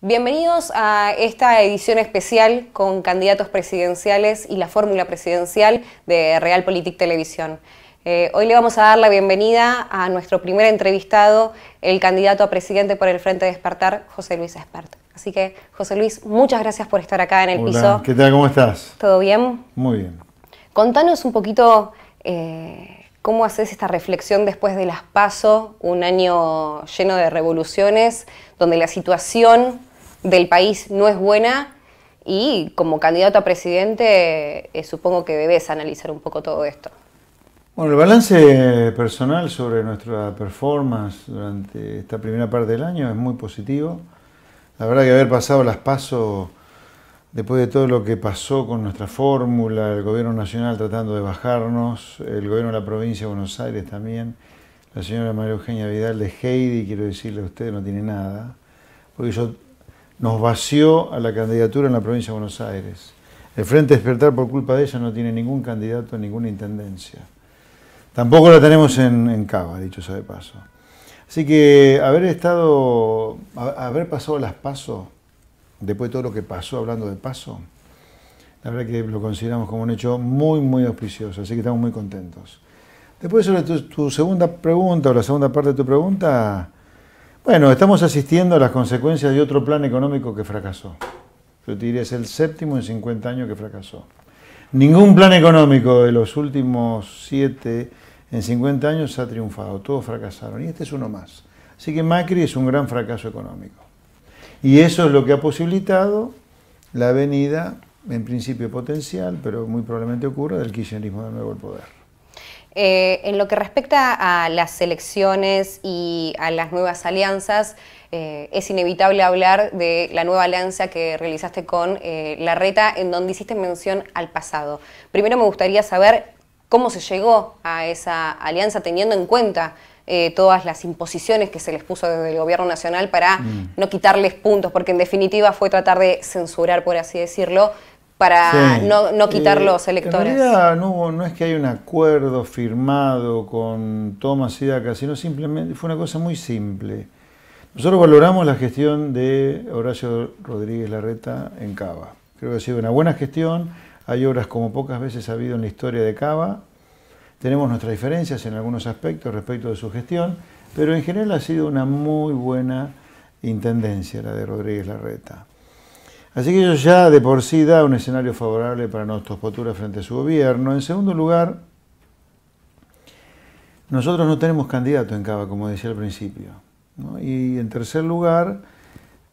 Bienvenidos a esta edición especial con candidatos presidenciales y la fórmula presidencial de Realpolitik Televisión. Eh, hoy le vamos a dar la bienvenida a nuestro primer entrevistado, el candidato a presidente por el Frente de Espartar, José Luis Espert. Así que, José Luis, muchas gracias por estar acá en el Hola, piso. ¿Qué tal? ¿Cómo estás? ¿Todo bien? Muy bien. Contanos un poquito eh, cómo haces esta reflexión después de las PASO, un año lleno de revoluciones, donde la situación del país no es buena y como candidato a presidente eh, supongo que debes analizar un poco todo esto. Bueno, el balance personal sobre nuestra performance durante esta primera parte del año es muy positivo. La verdad que haber pasado las pasos después de todo lo que pasó con nuestra fórmula, el gobierno nacional tratando de bajarnos, el gobierno de la provincia de Buenos Aires también, la señora María Eugenia Vidal de Heidi, quiero decirle a usted, no tiene nada, porque yo nos vació a la candidatura en la provincia de Buenos Aires. El Frente Despertar por culpa de ella no tiene ningún candidato en ninguna intendencia. Tampoco la tenemos en, Cava, dicho sea de paso. Así que haber estado, haber pasado las pasos, después de todo lo que pasó hablando de paso, la verdad que lo consideramos como un hecho muy, muy auspicioso, así que estamos muy contentos. Después de tu, tu segunda pregunta o la segunda parte de tu pregunta, bueno, estamos asistiendo a las consecuencias de otro plan económico que fracasó. Yo te diría, es el séptimo en 50 años que fracasó. Ningún plan económico de los últimos siete en 50 años ha triunfado, todos fracasaron, y este es uno más. Así que Macri es un gran fracaso económico. Y eso es lo que ha posibilitado la venida, en principio potencial, pero muy probablemente ocurra, del kirchnerismo de nuevo al poder. Eh, en lo que respecta a las elecciones y a las nuevas alianzas, eh, es inevitable hablar de la nueva alianza que realizaste con eh, La Reta, en donde hiciste mención al pasado. Primero me gustaría saber cómo se llegó a esa alianza, teniendo en cuenta todas las imposiciones que se les puso desde el gobierno nacional para mm. no quitarles puntos, porque en definitiva fue tratar de censurar, por así decirlo, para no, quitar eh, los electores. En realidad no, es que haya un acuerdo firmado con Thomas y Daca, sino simplemente fue una cosa muy simple. Nosotros valoramos la gestión de Horacio Rodríguez Larreta en Cava. Creo que ha sido una buena gestión. Hay obras como pocas veces ha habido en la historia de Cava. Tenemos nuestras diferencias en algunos aspectos respecto de su gestión, pero en general ha sido una muy buena intendencia la de Rodríguez Larreta. Así que eso ya de por sí da un escenario favorable para nuestros posturas frente a su gobierno. En segundo lugar, nosotros no tenemos candidato en Cava, como decía al principio. Y en tercer lugar,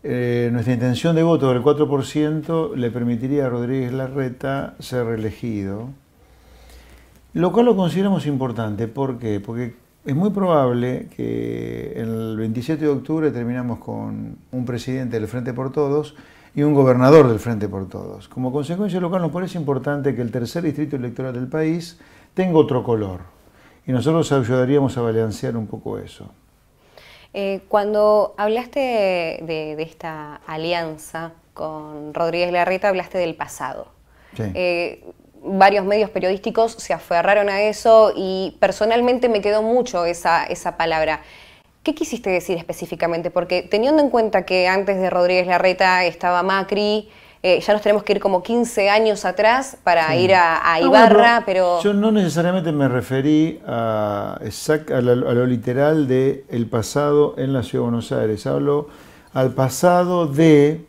eh, nuestra intención de voto del 4% le permitiría a Rodríguez Larreta ser reelegido, lo cual lo consideramos importante. ¿Por qué? Porque es muy probable que el 27 de octubre terminamos con un presidente del Frente por Todos y un gobernador del Frente por Todos. Como consecuencia, local nos parece importante que el tercer distrito electoral del país tenga otro color. Y nosotros ayudaríamos a balancear un poco eso. Eh, cuando hablaste de, esta alianza con Rodríguez Larreta, hablaste del pasado. Eh, varios medios periodísticos se aferraron a eso y personalmente me quedó mucho esa, esa palabra. ¿Qué quisiste decir específicamente? Porque teniendo en cuenta que antes de Rodríguez Larreta estaba Macri, eh, ya nos tenemos que ir como 15 años atrás para ir a, ah, Ibarra, pero, Yo no necesariamente me referí a, lo literal de el pasado en la Ciudad de Buenos Aires, hablo al pasado de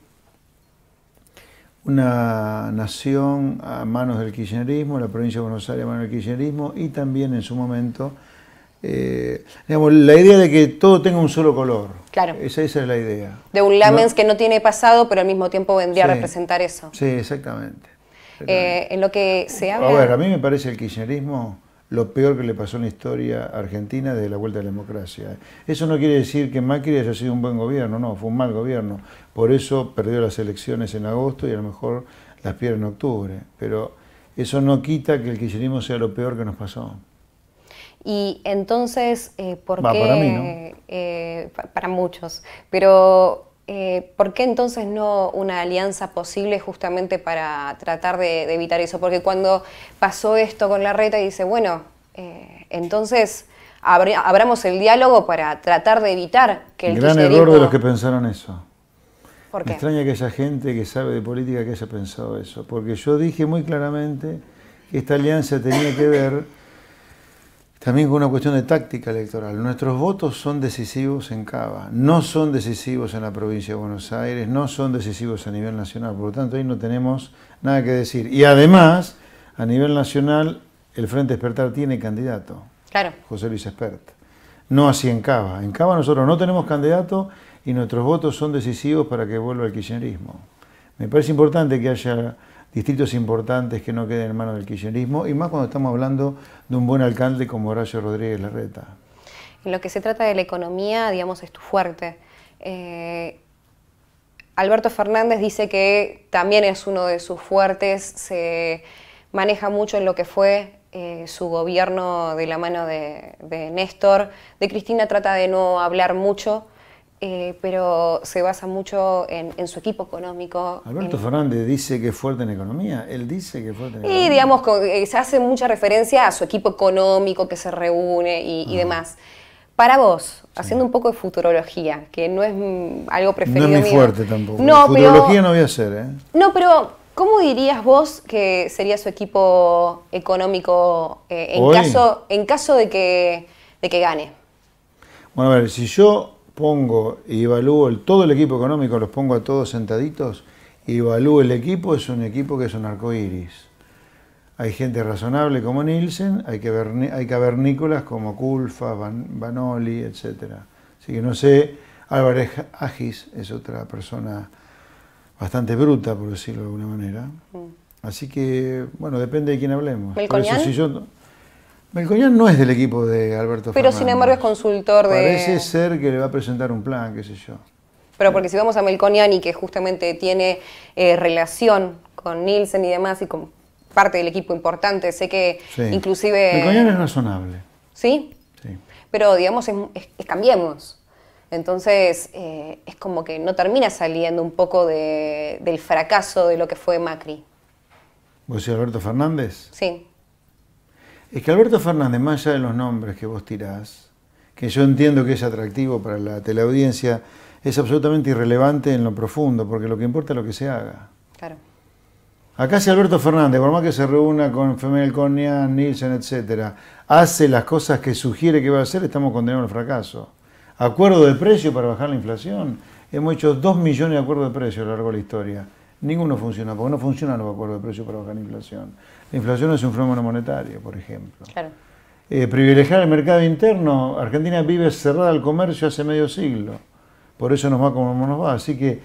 una nación a manos del kirchnerismo, la provincia de Buenos Aires a manos del kirchnerismo y también en su momento eh, digamos, la idea de que todo tenga un solo color. Claro. Esa, es la idea. De un Lamens que no tiene pasado, pero al mismo tiempo vendría a representar eso. Sí, exactamente. Eh, en lo que se A ver, a mí me parece el kirchnerismo lo peor que le pasó en la historia argentina desde la vuelta a la democracia. Eso no quiere decir que Macri haya sido un buen gobierno, no, fue un mal gobierno. Por eso perdió las elecciones en agosto y a lo mejor las pierde en octubre. Pero eso no quita que el kirchnerismo sea lo peor que nos pasó. Y entonces, eh, ¿por qué? Eh, para, para muchos. Pero, eh, ¿por qué entonces no una alianza posible justamente para tratar de, evitar eso? Porque cuando pasó esto con la reta, dice, bueno, eh, entonces abramos el diálogo para tratar de evitar que el Gran error de los que pensaron eso. Me extraña que haya gente que sabe de política que haya pensado eso. Porque yo dije muy claramente que esta alianza tenía que ver también con una cuestión de táctica electoral. Nuestros votos son decisivos en Cava, no son decisivos en la provincia de Buenos Aires, no son decisivos a nivel nacional. Por lo tanto, ahí no tenemos nada que decir. Y además, a nivel nacional, el Frente Espertar tiene candidato. Claro. José Luis Espert. No así en Cava. En Cava nosotros no tenemos candidato y nuestros votos son decisivos para que vuelva el kirchnerismo. Me parece importante que haya distritos importantes que no queden en manos del kirchnerismo, y más cuando estamos hablando de un buen alcalde como Horacio Rodríguez Larreta. En lo que se trata de la economía, digamos, es tu fuerte. Eh, Alberto Fernández dice que también es uno de sus fuertes, se maneja mucho en lo que fue eh, su gobierno de la mano de, de Néstor. De Cristina trata de no hablar mucho. Eh, pero se basa mucho en, su equipo económico. Alberto Fernández dice que es fuerte en economía, él dice que es fuerte en economía. Y digamos, eh, se hace mucha referencia a su equipo económico que se reúne y, demás. Para vos, haciendo un poco de futurología, que no es algo preferido. No es muy fuerte tampoco. No, futurología no voy a hacer, ¿eh? No, pero ¿Cómo dirías vos que sería su equipo económico eh, en, caso, en caso de que, de que gane? Bueno, a ver, si yo pongo y evalúo el, todo el equipo económico, los pongo a todos sentaditos y evalúo el equipo, es un equipo que es un arco iris. Hay gente razonable como Nielsen, hay, que ver, hay cavernícolas como Kulfa, Vanoli, etcétera. Así que no sé, Álvarez Agis es otra persona bastante bruta, por decirlo de alguna manera. Mm. Así que, bueno, depende de quién hablemos. Por eso, si yo, Melconian no es del equipo de Alberto Fernández. Pero sin embargo es consultor de... Parece ser que le va a presentar un plan, qué sé yo. Pero porque si vamos a Melconian y que justamente tiene eh, relación con Nielsen y demás y con parte del equipo importante, sé que inclusive... Melconian es razonable. ¿Sí? Sí. Pero digamos, es, cambiemos. Entonces, eh, es como que no termina saliendo un poco del fracaso de lo que fue Macri. ¿Vos decís Alberto Fernández? Sí es que Alberto Fernández, más allá de los nombres que vos tirás, que yo entiendo que es atractivo para la teleaudiencia, es absolutamente irrelevante en lo profundo, porque lo que importa es lo que se haga. Claro. Acá si Alberto Fernández, por más que se reúna con Femel Cornia, Nielsen, etc., hace las cosas que sugiere que va a hacer, estamos condenados al fracaso. Acuerdo de precio para bajar la inflación. Hemos hecho dos millones de acuerdos de precio a lo largo de la historia. Ninguno funciona, porque no funcionan los acuerdos de precios para bajar la inflación. La inflación es un fenómeno monetario, por ejemplo. Eh, privilegiar el mercado interno, Argentina vive cerrada al comercio hace medio siglo. Por eso nos va como nos va. Así que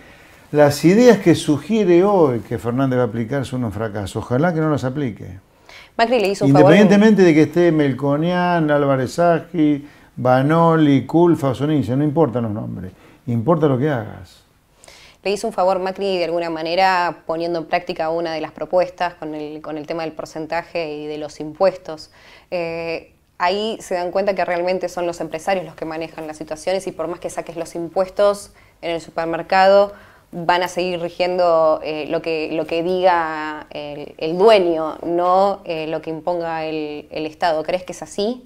las ideas que sugiere hoy que Fernández va a aplicar son un fracaso. Ojalá que no las aplique. Independientemente de que esté Melconian, Álvarez Agi, Banoli, Culfa, Sonicia, no importan los nombres. Importa lo que hagas le hizo un favor Macri de alguna manera poniendo en práctica una de las propuestas con el, tema del porcentaje y de los impuestos. Eh, ahí se dan cuenta que realmente son los empresarios los que manejan las situaciones y por más que saques los impuestos en el supermercado, van a seguir rigiendo eh, lo, que, lo que diga eh, el, dueño, no lo que imponga el Estado. ¿Crees que es así?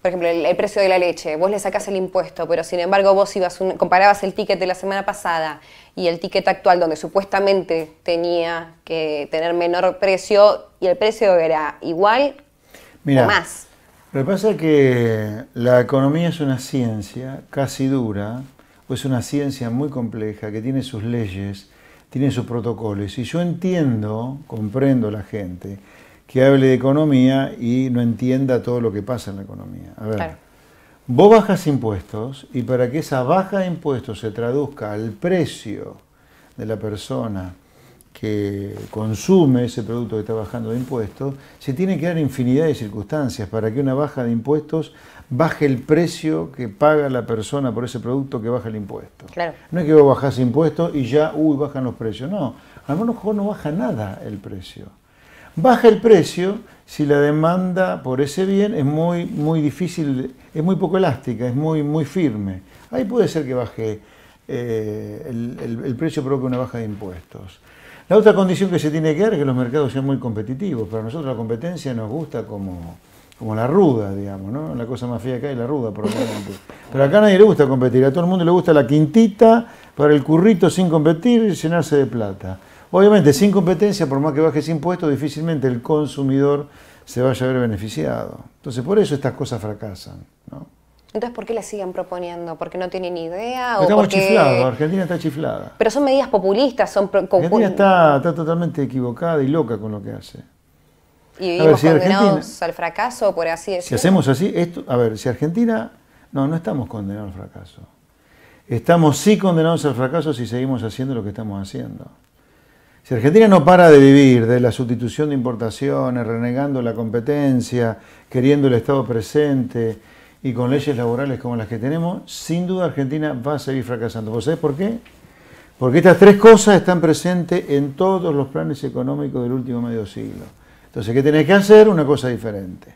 por ejemplo, el, precio de la leche, vos le sacás el impuesto, pero sin embargo vos ibas un, comparabas el ticket de la semana pasada y el ticket actual, donde supuestamente tenía que tener menor precio, y el precio era igual o más. Lo que pasa es que la economía es una ciencia casi dura, o es una ciencia muy compleja que tiene sus leyes, tiene sus protocolos, y yo entiendo, comprendo a la gente que hable de economía y no entienda todo lo que pasa en la economía. A ver, vos bajas impuestos y para que esa baja de impuestos se traduzca al precio de la persona que consume ese producto que está bajando de impuestos, se tiene que dar infinidad de circunstancias para que una baja de impuestos baje el precio que paga la persona por ese producto que baja el impuesto. No es que vos bajás impuestos y ya, uy, bajan los precios. No, a lo mejor no baja nada el precio. Baja el precio si la demanda por ese bien es muy, muy difícil, es muy poco elástica, es muy, muy firme. Ahí puede ser que baje eh, el, precio provoque una baja de impuestos. La otra condición que se tiene que dar es que los mercados sean muy competitivos. Para nosotros la competencia nos gusta como, la ruda, digamos, ¿no? La cosa más fea acá es la ruda, probablemente. Pero acá a nadie le gusta competir, a todo el mundo le gusta la quintita para el currito sin competir y llenarse de plata. Obviamente, sin competencia, por más que bajes impuestos, difícilmente el consumidor se vaya a ver beneficiado. Entonces, por eso estas cosas fracasan. ¿no? Entonces, ¿por qué la siguen proponiendo? ¿Porque no tienen idea? Estamos porque... chiflados, Argentina está chiflada. Pero son medidas populistas, son... Argentina está, totalmente equivocada y loca con lo que hace. Y vivimos condenados al fracaso, por así decirlo. Si hacemos así, esto, a ver, si Argentina... No, no estamos condenados al fracaso. Estamos sí condenados al fracaso si seguimos haciendo lo que estamos haciendo. Si Argentina no para de vivir de la sustitución de importaciones, renegando la competencia, queriendo el Estado presente y con leyes laborales como las que tenemos, sin duda Argentina va a seguir fracasando. ¿Vos sabés por qué? Porque estas tres cosas están presentes en todos los planes económicos del último medio siglo. Entonces, ¿qué tenés que hacer? Una cosa diferente.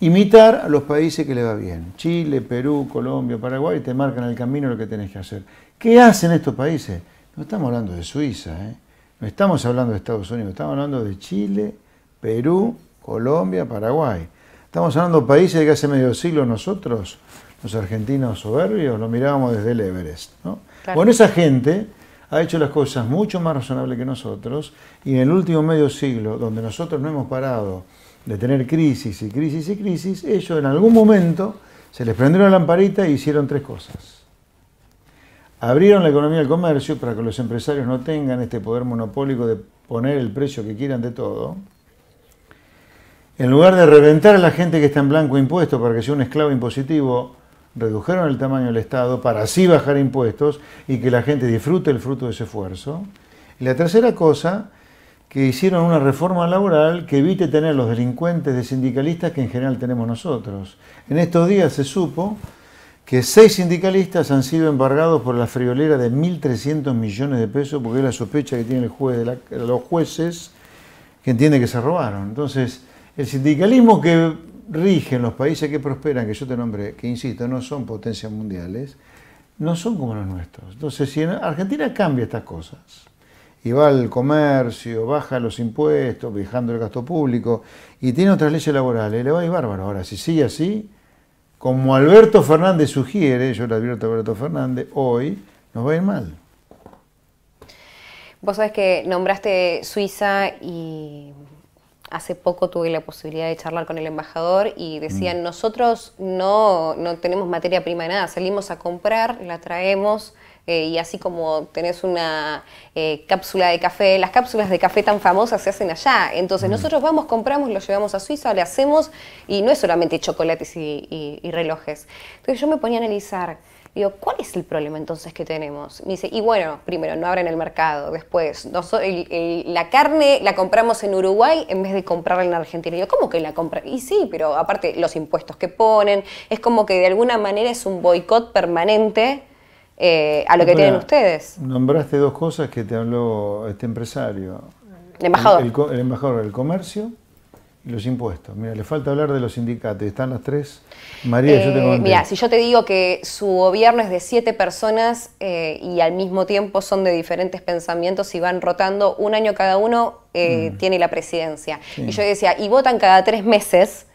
Imitar a los países que le va bien. Chile, Perú, Colombia, Paraguay, te marcan el camino lo que tenés que hacer. ¿Qué hacen estos países? No estamos hablando de Suiza, ¿eh? No estamos hablando de Estados Unidos, estamos hablando de Chile, Perú, Colombia, Paraguay. Estamos hablando de países que hace medio siglo nosotros, los argentinos soberbios, lo mirábamos desde el Everest. Bueno, esa gente ha hecho las cosas mucho más razonables que nosotros y en el último medio siglo, donde nosotros no hemos parado de tener crisis y crisis y crisis, ellos en algún momento se les prendió la lamparita y hicieron tres cosas. Abrieron la economía al comercio para que los empresarios no tengan este poder monopólico de poner el precio que quieran de todo. En lugar de reventar a la gente que está en blanco impuesto para que sea un esclavo impositivo, redujeron el tamaño del Estado para así bajar impuestos y que la gente disfrute el fruto de ese esfuerzo. Y la tercera cosa, que hicieron una reforma laboral que evite tener los delincuentes de sindicalistas que en general tenemos nosotros. En estos días se supo que seis sindicalistas han sido embargados por la friolera de 1.300 millones de pesos, porque es la sospecha que tienen los jueces que entiende que se robaron. Entonces, el sindicalismo que rige en los países que prosperan, que yo te nombré, que insisto, no son potencias mundiales, no son como los nuestros. Entonces, si Argentina cambia estas cosas, y va al comercio, baja los impuestos, bajando el gasto público, y tiene otras leyes laborales, le va a ir bárbaro. Ahora, si sigue así, como Alberto Fernández sugiere, yo le advierto a Alberto Fernández, hoy nos va a ir mal. Vos sabés que nombraste Suiza y hace poco tuve la posibilidad de charlar con el embajador y decían, mm. nosotros no, no tenemos materia prima de nada, salimos a comprar, la traemos, eh, y así como tenés una eh, cápsula de café, las cápsulas de café tan famosas se hacen allá. Entonces mm. nosotros vamos, compramos, lo llevamos a Suiza, le hacemos y no es solamente chocolates y, relojes. Entonces yo me ponía a analizar. Digo, ¿cuál es el problema entonces que tenemos? Me dice, y bueno, primero, no abren el mercado. Después, la carne la compramos en Uruguay en vez de comprarla en Argentina. Y digo, ¿cómo que la compran? Y sí, pero aparte los impuestos que ponen, es como que de alguna manera es un boicot permanente eh, a lo ah, que tienen ustedes. Nombraste dos cosas que te habló este empresario. El embajador. El, embajador, del comercio y los impuestos. Mira, le falta hablar de los sindicatos. Están las tres. María, yo eh, Mira, si yo te digo que su gobierno es de siete personas eh, y al mismo tiempo son de diferentes pensamientos y van rotando un año cada uno, mm. tiene la presidencia. Y yo decía, y votan cada tres meses.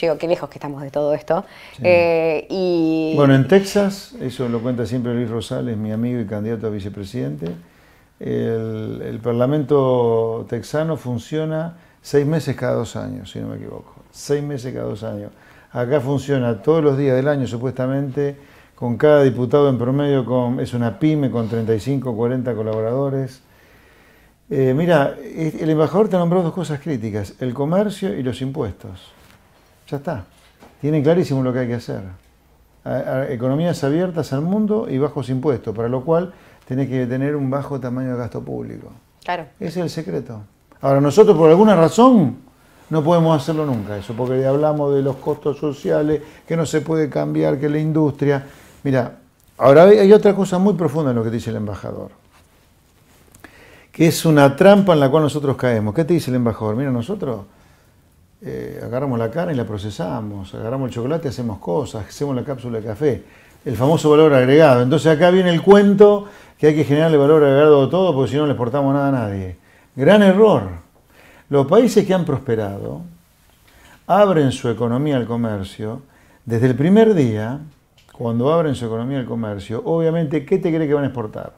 Llego, qué lejos que estamos de todo esto. Eh, bueno, en Texas, eso lo cuenta siempre Luis Rosales, mi amigo y candidato a vicepresidente, el, Parlamento texano funciona seis meses cada dos años, si no me equivoco. Seis meses cada dos años. Acá funciona todos los días del año, supuestamente, con cada diputado en promedio, es una pyme con 35, 40 colaboradores. Eh, mira, el embajador te nombró dos cosas críticas, el comercio y los impuestos. Ya está. Tienen clarísimo lo que hay que hacer. economías abiertas al mundo y bajos impuestos, para lo cual tenés que tener un bajo tamaño de gasto público. Claro. Ese es el secreto. Ahora, nosotros por alguna razón no podemos hacerlo nunca, eso, porque hablamos de los costos sociales, que no se puede cambiar, que la industria. Mira, ahora hay otra cosa muy profunda en lo que dice el embajador, que es una trampa en la cual nosotros caemos. ¿Qué te dice el embajador? Mira, nosotros eh, agarramos la carne y la procesamos, agarramos el chocolate y hacemos cosas, hacemos la cápsula de café, el famoso valor agregado. Entonces acá viene el cuento que hay que generarle valor agregado a todo porque si no le exportamos nada a nadie. Gran error. Los países que han prosperado abren su economía al comercio desde el primer día, cuando abren su economía al comercio, obviamente, ¿qué te cree que van a exportar?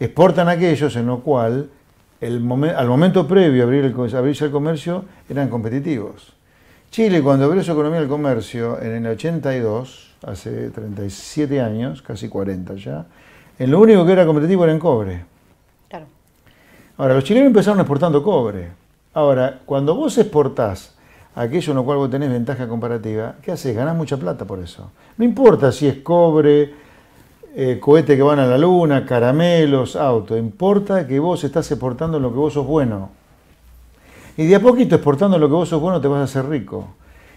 Exportan aquellos en lo cual al momento previo a abrir el, abrirse el comercio eran competitivos. Chile, cuando abrió su economía al comercio en el 82, hace 37 años, casi 40 ya, en lo único que era competitivo era en cobre. Claro. Ahora, los chilenos empezaron exportando cobre. Ahora, cuando vos exportás aquello en lo cual vos tenés ventaja comparativa, ¿qué haces? Ganás mucha plata por eso. No importa si es cobre, eh, cohetes que van a la luna, caramelos, auto. Importa que vos estás exportando lo que vos sos bueno. Y de a poquito exportando lo que vos sos bueno te vas a hacer rico.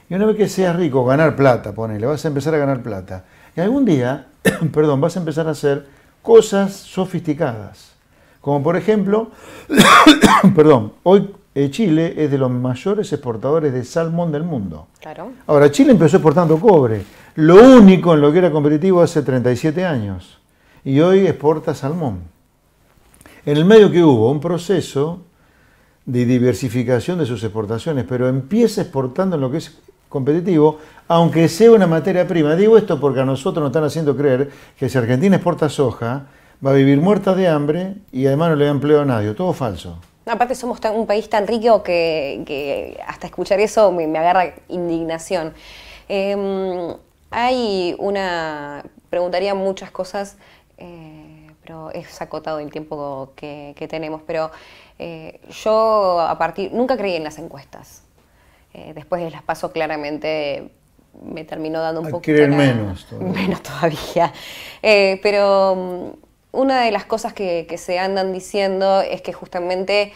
Y una vez que seas rico, ganar plata, ponele, vas a empezar a ganar plata. Y algún día, perdón, vas a empezar a hacer cosas sofisticadas. Como por ejemplo, perdón, hoy eh, Chile es de los mayores exportadores de salmón del mundo. Claro. Ahora, Chile empezó exportando cobre. Lo único en lo que era competitivo hace 37 años. Y hoy exporta salmón. En el medio que hubo un proceso de diversificación de sus exportaciones, pero empieza exportando en lo que es competitivo, aunque sea una materia prima. Digo esto porque a nosotros nos están haciendo creer que si Argentina exporta soja, va a vivir muerta de hambre y además no le da empleo a nadie. Todo falso. Aparte somos un país tan rico que, hasta escuchar eso me, agarra indignación. Em, hay una, preguntaría muchas cosas, eh, pero es acotado el tiempo que, tenemos, pero eh, yo a partir, nunca creí en las encuestas. Eh, después de las paso claramente me terminó dando un poco... Creer menos todavía. Menos todavía. pero mm, una de las cosas que, se andan diciendo es que justamente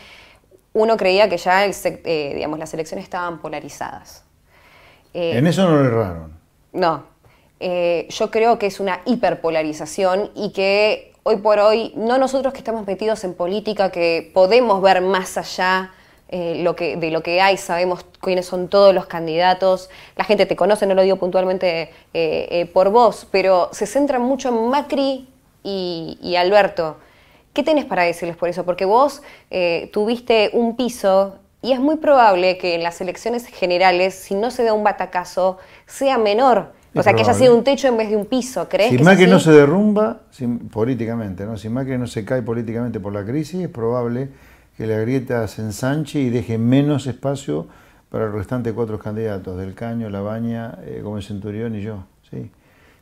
uno creía que ya digamos, las elecciones estaban polarizadas. en eso no lo erraron. No. Eh, yo creo que es una hiperpolarización y que hoy por hoy, no nosotros que estamos metidos en política, que podemos ver más allá eh, lo que, de lo que hay, sabemos quiénes son todos los candidatos, la gente te conoce, no lo digo puntualmente eh, por vos, pero se centra mucho en Macri y, y, Alberto. ¿Qué tenés para decirles por eso? Porque vos tuviste un piso y es muy probable que en las elecciones generales, si no se da un batacazo, sea menor. o sea, que haya sido un techo en vez de un piso, ¿crees? Si Macri no se derrumba políticamente, ¿no? si Macri no se cae políticamente por la crisis, es probable que la grieta se ensanche y deje menos espacio para el restante cuatro candidatos, Del Caño, Labaña, eh, Gómez Centurión y yo. ¿sí?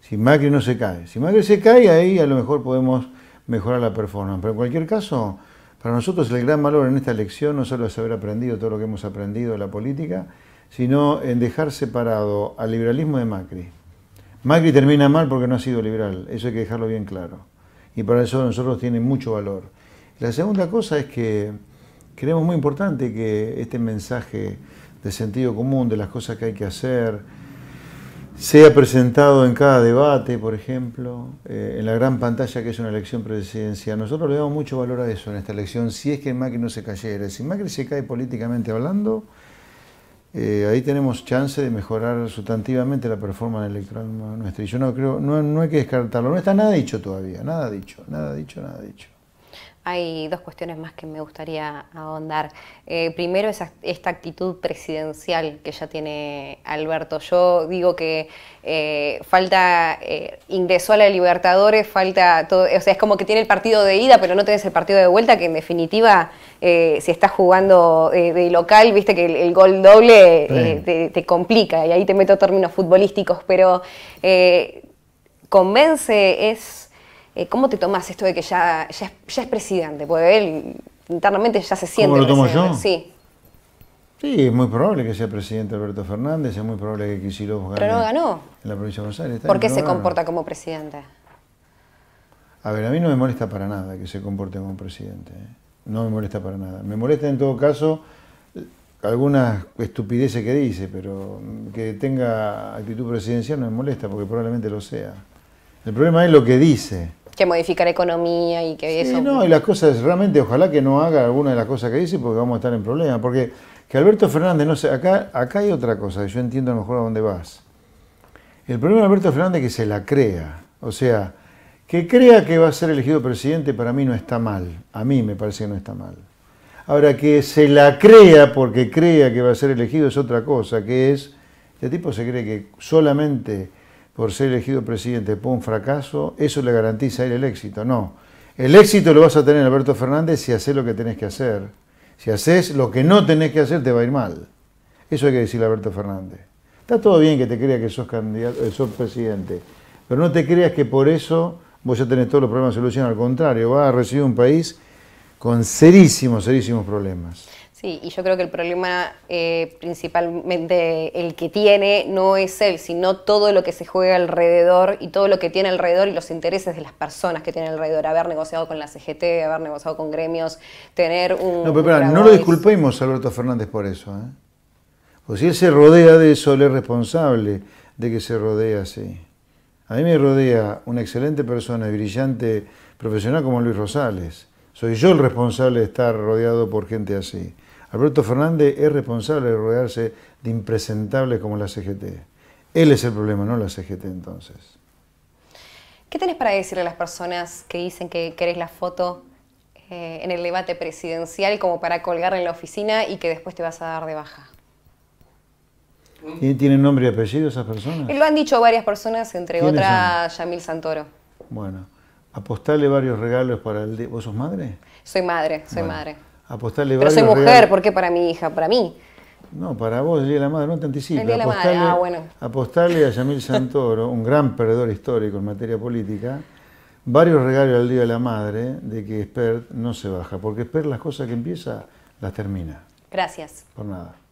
Si Macri no se cae, si Macri se cae, ahí a lo mejor podemos mejorar la performance. Pero en cualquier caso, para nosotros el gran valor en esta elección no solo es haber aprendido todo lo que hemos aprendido de la política, sino en dejar separado al liberalismo de Macri. Macri termina mal porque no ha sido liberal, eso hay que dejarlo bien claro. Y para eso nosotros tiene mucho valor. La segunda cosa es que creemos muy importante que este mensaje de sentido común, de las cosas que hay que hacer, se ha presentado en cada debate, por ejemplo, eh, en la gran pantalla que es una elección presidencial. Nosotros le damos mucho valor a eso en esta elección, si es que Macri no se cayera. Si Macri se cae políticamente hablando, eh, ahí tenemos chance de mejorar sustantivamente la performance electoral nuestra. Y yo no creo, no, no hay que descartarlo. No está nada dicho todavía, nada dicho, nada dicho, nada dicho hay dos cuestiones más que me gustaría ahondar. Eh, primero, es esta actitud presidencial que ya tiene Alberto. Yo digo que eh, falta, eh, ingresó a la Libertadores, falta todo, o sea, es como que tiene el partido de ida, pero no tenés el partido de vuelta, que en definitiva, si estás jugando de local, viste que el, gol doble te, complica, y ahí te meto términos futbolísticos, pero convence es eh, ¿Cómo te tomas esto de que ya, ya, es, presidente? Porque él internamente ya se siente. ¿Cómo lo tomo yo? Sí. Sí, es muy probable que sea presidente Alberto Fernández, es muy probable que quisiera gane. Pero no ganó. En la provincia de Buenos Aires. ¿Por qué se comporta como presidente? A ver, a mí no me molesta para nada que se comporte como presidente. ¿eh? No me molesta para nada. Me molesta en todo caso algunas estupideces que dice, pero que tenga actitud presidencial no me molesta porque probablemente lo sea. El problema es lo que dice que modificar economía y que sí, eso. No, y las cosas realmente, ojalá que no haga alguna de las cosas que dice porque vamos a estar en problemas. Porque que Alberto Fernández, no sé, acá, acá hay otra cosa, yo entiendo a mejor a dónde vas. El problema de Alberto Fernández es que se la crea. O sea, que crea que va a ser elegido presidente para mí no está mal. A mí me parece que no está mal. Ahora, que se la crea porque crea que va a ser elegido es otra cosa, que es, este tipo se cree que solamente por ser elegido presidente por un fracaso, eso le garantiza a él el éxito. No. El éxito lo vas a tener, Alberto Fernández, si haces lo que tenés que hacer. Si haces lo que no tenés que hacer, te va a ir mal. Eso hay que decirle a Alberto Fernández. Está todo bien que te creas que sos, candidato, eh, presidente, pero no te creas que por eso vos ya tenés todos los problemas solucionados. Al contrario, vas a recibir un país con serísimos, serísimos problemas. Sí, y yo creo que el problema eh, principalmente el que tiene no es él, sino todo lo que se juega alrededor y todo lo que tiene alrededor y los intereses de las personas que tienen alrededor. Haber negociado con la CGT, haber negociado con gremios, tener un... No, pero no lo disculpemos a Alberto Fernández por eso. ¿eh? Pues si él se rodea de eso, él es responsable de que se rodee así. A mí me rodea una excelente persona y brillante profesional como Luis Rosales. Soy yo el responsable de estar rodeado por gente así. Alberto Fernández es responsable de rodearse de impresentables como la CGT. Él es el problema, no la CGT entonces. ¿Qué tenés para decirle a las personas que dicen que querés la foto eh, en el debate presidencial como para colgarla en la oficina y que después te vas a dar de baja? ¿Tienen nombre y apellido esas personas? Lo han dicho varias personas, entre otras Yamil Santoro. Bueno, apostarle varios regalos para el... ¿Vos sos madre? Soy madre, soy madre apostarle Pero soy mujer, porque ¿por qué para mi hija? Para mí. No, para vos, el Día de la Madre, no te anticipes. Ah, apostarle a Yamil Santoro, un gran perdedor histórico en materia política, varios regalos al Día de la Madre de que Spert no se baja, porque Spert las cosas que empieza las termina. Gracias. Por nada.